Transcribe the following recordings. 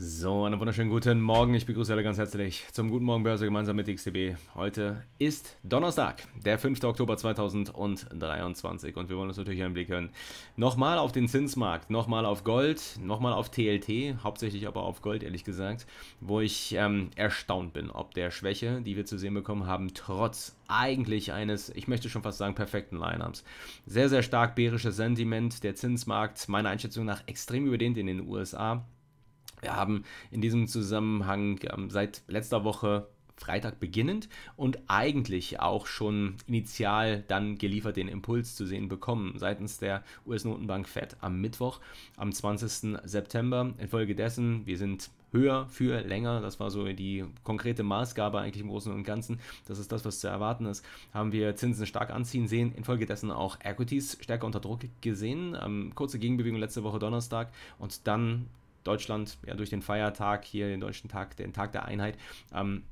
So, einen wunderschönen guten Morgen. Ich begrüße alle ganz herzlich zum Guten Morgen Börse gemeinsam mit XTB. Heute ist Donnerstag, der 5. Oktober 2023 und wir wollen uns natürlich einen Blick hören. Nochmal auf den Zinsmarkt, nochmal auf Gold, nochmal auf TLT, hauptsächlich aber auf Gold ehrlich gesagt, wo ich ähm, erstaunt bin, ob der Schwäche, die wir zu sehen bekommen haben, trotz eigentlich eines, ich möchte schon fast sagen, perfekten Lineups. Sehr, sehr stark bärisches Sentiment, der Zinsmarkt meiner Einschätzung nach extrem überdehnt in den USA wir haben in diesem Zusammenhang ähm, seit letzter Woche Freitag beginnend und eigentlich auch schon initial dann geliefert den Impuls zu sehen bekommen seitens der US-Notenbank Fed am Mittwoch, am 20. September. Infolgedessen, wir sind höher für länger, das war so die konkrete Maßgabe eigentlich im Großen und Ganzen, das ist das, was zu erwarten ist, haben wir Zinsen stark anziehen sehen, infolgedessen auch Equities stärker unter Druck gesehen, ähm, kurze Gegenbewegung letzte Woche Donnerstag und dann Deutschland ja durch den Feiertag hier, den deutschen Tag, den Tag der Einheit, ähm,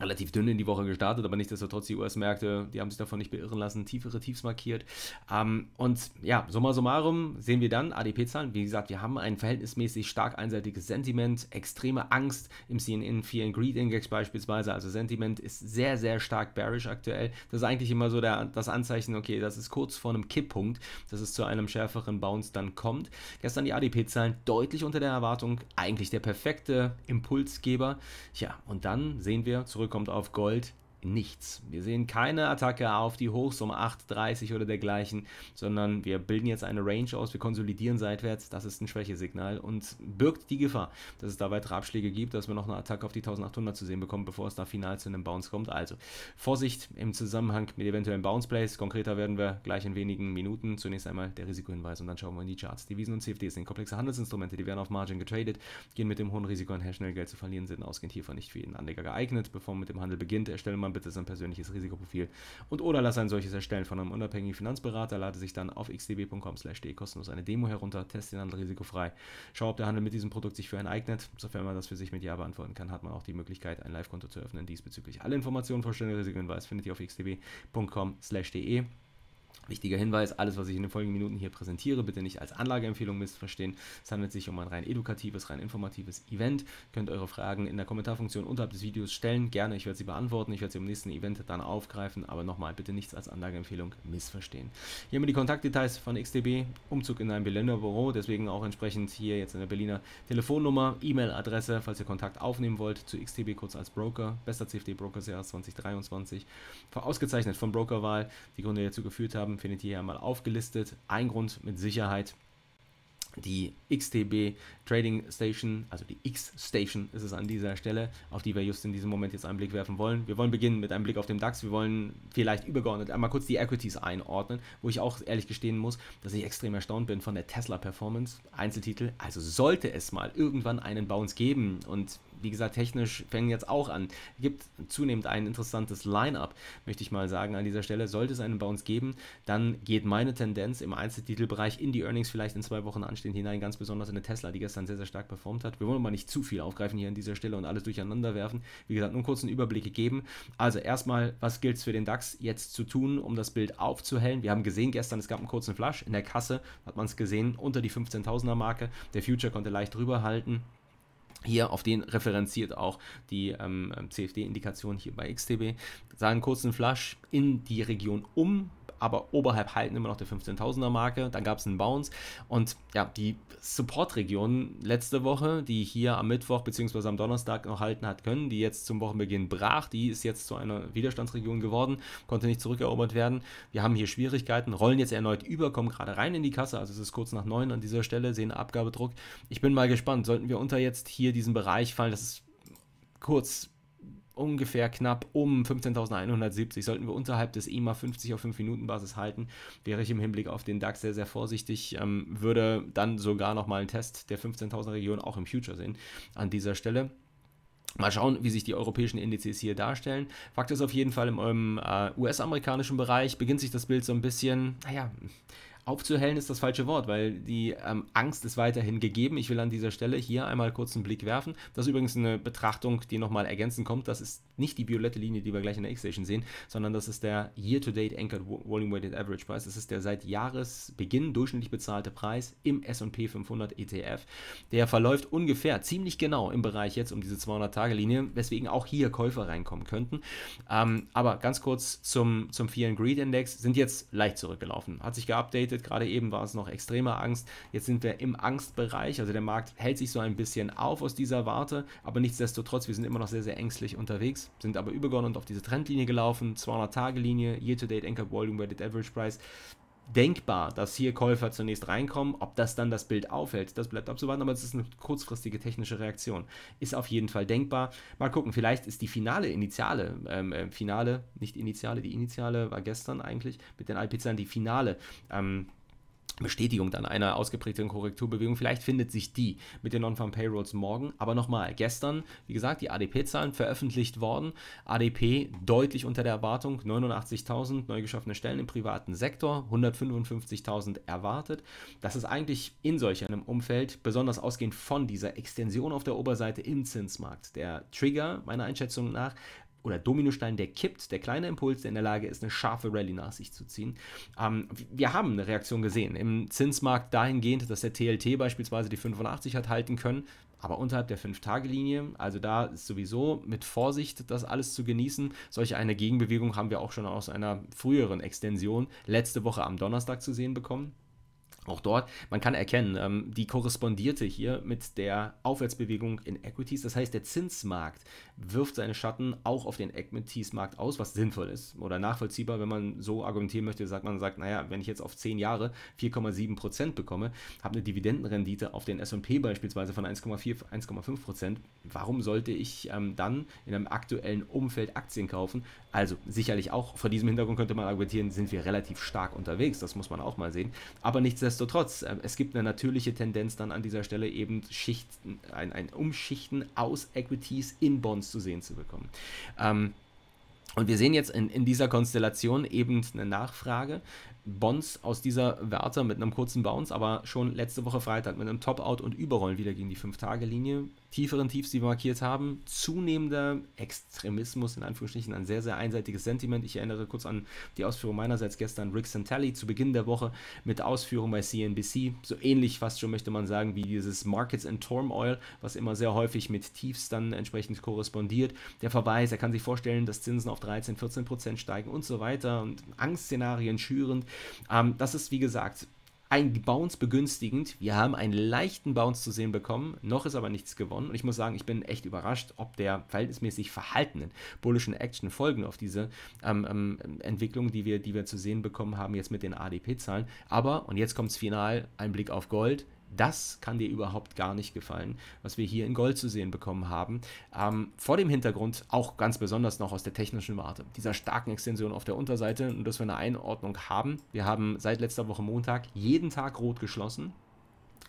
relativ dünn in die Woche gestartet, aber nichtsdestotrotz die US-Märkte, die haben sich davon nicht beirren lassen, tiefere Tiefs markiert. Ähm, und ja, summa summarum sehen wir dann ADP-Zahlen. Wie gesagt, wir haben ein verhältnismäßig stark einseitiges Sentiment, extreme Angst im CNN Fear and Greed Index beispielsweise. Also Sentiment ist sehr, sehr stark bearish aktuell. Das ist eigentlich immer so der, das Anzeichen, okay, das ist kurz vor einem Kipppunkt, dass es zu einem schärferen Bounce dann kommt. Gestern die ADP-Zahlen deutlich unter der Erwartung, eigentlich der perfekte Impulsgeber. Ja, und dann sehen wir zurück zurückkommt auf Gold nichts. Wir sehen keine Attacke auf die Hochs um 8,30 oder dergleichen, sondern wir bilden jetzt eine Range aus, wir konsolidieren seitwärts, das ist ein Schwächesignal und birgt die Gefahr, dass es da weitere Abschläge gibt, dass wir noch eine Attacke auf die 1800 zu sehen bekommen, bevor es da final zu einem Bounce kommt. Also Vorsicht im Zusammenhang mit eventuellen Bounce Plays, konkreter werden wir gleich in wenigen Minuten. Zunächst einmal der Risikohinweis und dann schauen wir in die Charts. Devisen und CFDs sind komplexe Handelsinstrumente, die werden auf Margin getradet, gehen mit dem hohen Risiko einher, schnell Geld zu verlieren, sind ausgehend hiervon nicht für jeden Anleger geeignet. Bevor man mit dem Handel beginnt, erstelle man bitte sein persönliches Risikoprofil und oder lass ein solches erstellen von einem unabhängigen Finanzberater. Lade sich dann auf xdb.com/de kostenlos eine Demo herunter, teste den Handel risikofrei, schau, ob der Handel mit diesem Produkt sich für einen eignet. Sofern man das für sich mit Ja beantworten kann, hat man auch die Möglichkeit, ein Live-Konto zu öffnen diesbezüglich. Alle Informationen, Vorstellungen, Risikohinweis findet ihr auf xdb.com/de. Wichtiger Hinweis, alles, was ich in den folgenden Minuten hier präsentiere, bitte nicht als Anlageempfehlung missverstehen. Es handelt sich um ein rein edukatives, rein informatives Event. Ihr Könnt eure Fragen in der Kommentarfunktion unterhalb des Videos stellen. Gerne, ich werde sie beantworten. Ich werde sie im nächsten Event dann aufgreifen. Aber nochmal, bitte nichts als Anlageempfehlung missverstehen. Hier haben wir die Kontaktdetails von XDB. Umzug in ein Berliner Büro, deswegen auch entsprechend hier jetzt in der Berliner Telefonnummer, E-Mail-Adresse, falls ihr Kontakt aufnehmen wollt zu XTB kurz als Broker. Bester CFD-Broker des Jahres 2023. Ausgezeichnet von Brokerwahl, die Gründe die dazu geführt haben haben, findet ihr hier mal aufgelistet. Ein Grund mit Sicherheit die XTB Trading Station, also die X-Station ist es an dieser Stelle, auf die wir just in diesem Moment jetzt einen Blick werfen wollen. Wir wollen beginnen mit einem Blick auf den DAX. Wir wollen vielleicht übergeordnet einmal kurz die Equities einordnen, wo ich auch ehrlich gestehen muss, dass ich extrem erstaunt bin von der Tesla Performance. Einzeltitel, also sollte es mal irgendwann einen Bounce geben und wie gesagt, technisch fängt jetzt auch an. Gibt zunehmend ein interessantes Line-up, möchte ich mal sagen, an dieser Stelle. Sollte es einen bei uns geben, dann geht meine Tendenz im Einzeltitelbereich in die Earnings vielleicht in zwei Wochen anstehend hinein, ganz besonders in eine Tesla, die gestern sehr, sehr stark performt hat. Wir wollen aber nicht zu viel aufgreifen hier an dieser Stelle und alles durcheinander werfen. Wie gesagt, nur einen kurzen Überblick geben. Also erstmal, was gilt es für den DAX jetzt zu tun, um das Bild aufzuhellen? Wir haben gesehen gestern, es gab einen kurzen Flash in der Kasse, hat man es gesehen, unter die 15.000er Marke. Der Future konnte leicht drüber halten. Hier auf den referenziert auch die ähm, ähm CFD-Indikation hier bei XTB. Sagen kurzen Flash in die Region um aber oberhalb halten immer noch der 15.000er Marke. Dann gab es einen Bounce und ja, die Support-Region letzte Woche, die hier am Mittwoch bzw. am Donnerstag noch halten hat können, die jetzt zum Wochenbeginn brach, die ist jetzt zu einer Widerstandsregion geworden, konnte nicht zurückerobert werden. Wir haben hier Schwierigkeiten, rollen jetzt erneut über, kommen gerade rein in die Kasse, also es ist kurz nach 9 an dieser Stelle, sehen Abgabedruck. Ich bin mal gespannt, sollten wir unter jetzt hier diesen Bereich fallen, das ist kurz ungefähr knapp um 15.170. Sollten wir unterhalb des EMA 50 auf 5 Minuten Basis halten, wäre ich im Hinblick auf den DAX sehr, sehr vorsichtig, ähm, würde dann sogar nochmal einen Test der 15.000 Region auch im Future sehen an dieser Stelle. Mal schauen, wie sich die europäischen Indizes hier darstellen. Fakt ist auf jeden Fall, im, ähm, äh, US-amerikanischen Bereich beginnt sich das Bild so ein bisschen, naja, Aufzuhellen ist das falsche Wort, weil die ähm, Angst ist weiterhin gegeben. Ich will an dieser Stelle hier einmal kurz einen Blick werfen. Das ist übrigens eine Betrachtung, die nochmal ergänzend kommt. Das ist nicht die violette Linie, die wir gleich in der X-Station sehen, sondern das ist der Year-to-Date Anchored Volume Weighted Average Price. Das ist der seit Jahresbeginn durchschnittlich bezahlte Preis im S&P 500 ETF. Der verläuft ungefähr ziemlich genau im Bereich jetzt um diese 200-Tage-Linie, weswegen auch hier Käufer reinkommen könnten. Ähm, aber ganz kurz zum, zum Fear and Greed Index sind jetzt leicht zurückgelaufen. Hat sich geupdatet vermittelt. Gerade eben war es noch extreme Angst. Jetzt sind wir im Angstbereich. Also der Markt hält sich so ein bisschen auf aus dieser Warte. Aber nichtsdestotrotz, wir sind immer noch sehr, sehr ängstlich unterwegs. Sind aber übergeordnet auf diese Trendlinie gelaufen. 200-Tage-Linie, Year-to-Date Anchor Volume Weighted Average Price denkbar, dass hier Käufer zunächst reinkommen. Ob das dann das Bild aufhält, das bleibt abzuwarten, aber es ist eine kurzfristige technische Reaktion. Ist auf jeden Fall denkbar. Mal gucken, vielleicht ist die finale, initiale, ähm, äh, finale, nicht initiale, die initiale war gestern eigentlich mit den Alpizern, die finale. Ähm, Bestätigung dann einer ausgeprägten Korrekturbewegung. Vielleicht findet sich die mit den Non-Farm Payrolls morgen. Aber nochmal, gestern, wie gesagt, die ADP-Zahlen veröffentlicht worden. ADP deutlich unter der Erwartung, 89.000 neu geschaffene Stellen im privaten Sektor, 155.000 erwartet. Das ist eigentlich in solch einem Umfeld, besonders ausgehend von dieser Extension auf der Oberseite im Zinsmarkt, der Trigger meiner Einschätzung nach oder Dominostein, der kippt, der kleine Impuls, der in der Lage ist, eine scharfe Rallye nach sich zu ziehen. Ähm, wir haben eine Reaktion gesehen im Zinsmarkt dahingehend, dass der TLT beispielsweise die 85 hat halten können, aber unterhalb der 5-Tage-Linie, also da ist sowieso mit Vorsicht das alles zu genießen. Solch eine Gegenbewegung haben wir auch schon aus einer früheren Extension letzte Woche am Donnerstag zu sehen bekommen. Auch dort, man kann erkennen, ähm, die korrespondierte hier mit der Aufwärtsbewegung in Equities. Das heißt, der Zinsmarkt wirft seine Schatten auch auf den Equities-Markt aus, was sinnvoll ist oder nachvollziehbar, wenn man so argumentieren möchte, sagt man sagt, naja, wenn ich jetzt auf 10 Jahre 4,7% Prozent bekomme, habe eine Dividendenrendite auf den S&P beispielsweise von 1,4, 1,5%, Prozent. warum sollte ich ähm, dann in einem aktuellen Umfeld Aktien kaufen? Also sicherlich auch vor diesem Hintergrund könnte man argumentieren, sind wir relativ stark unterwegs, das muss man auch mal sehen, aber nichtsdestotrotz nichtsdestotrotz, äh, es gibt eine natürliche Tendenz dann an dieser Stelle eben Schichten, ein, ein Umschichten aus Equities in Bonds zu sehen zu bekommen. Ähm, und wir sehen jetzt in, in dieser Konstellation eben eine Nachfrage. Bonds aus dieser Werte mit einem kurzen Bounce, aber schon letzte Woche Freitag mit einem Top-Out und Überrollen wieder gegen die 5-Tage-Linie tieferen Tiefs, die wir markiert haben, zunehmender Extremismus, in Anführungsstrichen ein sehr, sehr einseitiges Sentiment. Ich erinnere kurz an die Ausführung meinerseits gestern, Rick Santelli zu Beginn der Woche mit Ausführung bei CNBC, so ähnlich fast schon möchte man sagen wie dieses Markets in Turmoil, was immer sehr häufig mit Tiefs dann entsprechend korrespondiert. Der Verweis, er kann sich vorstellen, dass Zinsen auf 13, 14 Prozent steigen und so weiter und Angstszenarien schürend. Ähm, das ist, wie gesagt, ein Bounce begünstigend. Wir haben einen leichten Bounce zu sehen bekommen, noch ist aber nichts gewonnen. Und ich muss sagen, ich bin echt überrascht, ob der verhältnismäßig verhaltenen bullischen Action folgen auf diese ähm, ähm, Entwicklung, die wir, die wir zu sehen bekommen haben, jetzt mit den ADP-Zahlen. Aber, und jetzt kommt's final, ein Blick auf Gold. Das kann dir überhaupt gar nicht gefallen, was wir hier in Gold zu sehen bekommen haben. Ähm, vor dem Hintergrund auch ganz besonders noch aus der technischen Warte, dieser starken Extension auf der Unterseite und dass wir eine Einordnung haben. Wir haben seit letzter Woche Montag jeden Tag rot geschlossen.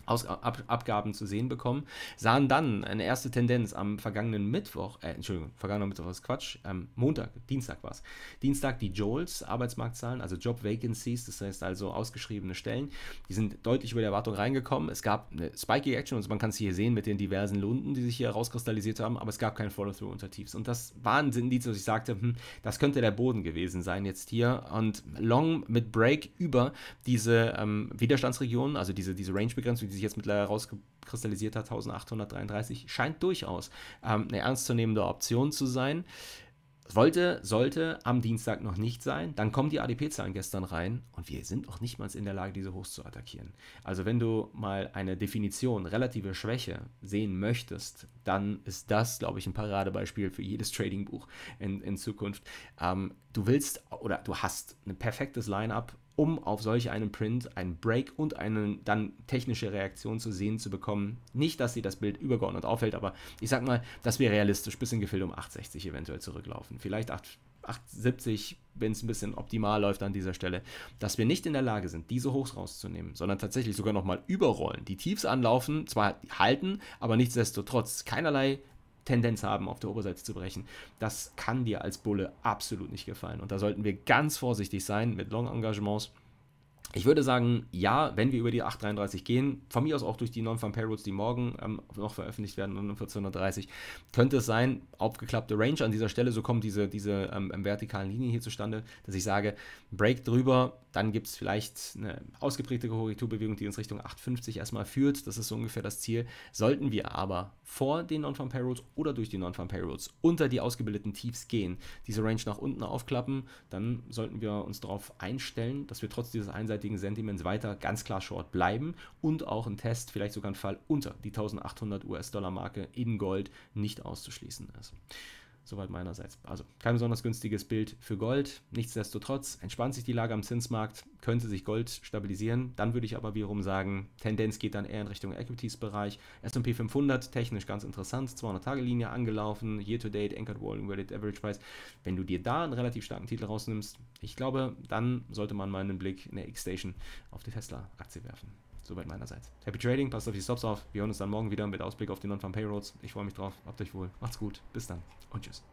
Aus Ab Abgaben zu sehen bekommen, sahen dann eine erste Tendenz am vergangenen Mittwoch, äh, Entschuldigung, vergangener Mittwoch ist Quatsch, ähm, Montag, Dienstag war es, Dienstag die Jolts, Arbeitsmarktzahlen, also Job Vacancies, das heißt also ausgeschriebene Stellen, die sind deutlich über der Erwartung reingekommen. Es gab eine spiky Action, also man kann es hier sehen mit den diversen Lunden, die sich hier rauskristallisiert haben, aber es gab kein Follow-through unter Tiefs. Und das waren Indiz, dass ich sagte, hm, das könnte der Boden gewesen sein jetzt hier. Und Long mit Break über diese ähm, Widerstandsregionen, also diese, diese Range-Begrenzung, sich jetzt mittlerweile rauskristallisiert hat, 1833, scheint durchaus ähm, eine ernstzunehmende Option zu sein. Wollte, sollte am Dienstag noch nicht sein. Dann kommen die ADP-Zahlen gestern rein und wir sind auch nicht mal in der Lage, diese Hochs zu attackieren. Also wenn du mal eine Definition relative Schwäche sehen möchtest, dann ist das, glaube ich, ein Paradebeispiel für jedes Trading-Buch in, in Zukunft. Ähm, du willst oder du hast ein perfektes Line-up um auf solch einem Print einen Break und eine dann technische Reaktion zu sehen zu bekommen. Nicht, dass sie das Bild übergeordnet auffällt, aber ich sag mal, dass wir realistisch bis in Gefilde um 860 eventuell zurücklaufen. Vielleicht 8, 870, wenn es ein bisschen optimal läuft an dieser Stelle, dass wir nicht in der Lage sind, diese Hochs rauszunehmen, sondern tatsächlich sogar nochmal überrollen, die Tiefs anlaufen, zwar halten, aber nichtsdestotrotz keinerlei Tendenz haben, auf der Oberseite zu brechen. Das kann dir als Bulle absolut nicht gefallen. Und da sollten wir ganz vorsichtig sein mit Long-Engagements. Ich würde sagen, ja, wenn wir über die 833 gehen, von mir aus auch durch die non van Payrolls, die morgen ähm, noch veröffentlicht werden, um 1430, könnte es sein, aufgeklappte Range an dieser Stelle, so kommt diese, diese ähm, ähm vertikalen Linie hier zustande, dass ich sage, Break drüber, dann gibt es vielleicht eine ausgeprägte Korrekturbewegung, die uns Richtung 850 erstmal führt. Das ist so ungefähr das Ziel. Sollten wir aber vor den Non-Farm Payrolls oder durch die Non-Farm Payrolls unter die ausgebildeten Tiefs gehen, diese Range nach unten aufklappen, dann sollten wir uns darauf einstellen, dass wir trotz dieses einseitigen Sentiments weiter ganz klar short bleiben und auch ein Test, vielleicht sogar ein Fall unter die 1800 US-Dollar-Marke in Gold nicht auszuschließen ist. Soweit meinerseits. Also kein besonders günstiges Bild für Gold. Nichtsdestotrotz entspannt sich die Lage am Zinsmarkt, könnte sich Gold stabilisieren. Dann würde ich aber wiederum sagen, Tendenz geht dann eher in Richtung Equities-Bereich. S&P 500 technisch ganz interessant, 200-Tage-Linie angelaufen, Year-to-Date, Anchored Volume Weighted Average Price. Wenn du dir da einen relativ starken Titel rausnimmst, ich glaube, dann sollte man mal einen Blick in der X-Station auf die Tesla-Aktie werfen. Soweit meinerseits. Happy Trading, passt auf die Stops auf. Wir hören uns dann morgen wieder mit Ausblick auf die Non-Farm Payrolls. Ich freue mich drauf. Habt euch wohl. Macht's gut. Bis dann und tschüss.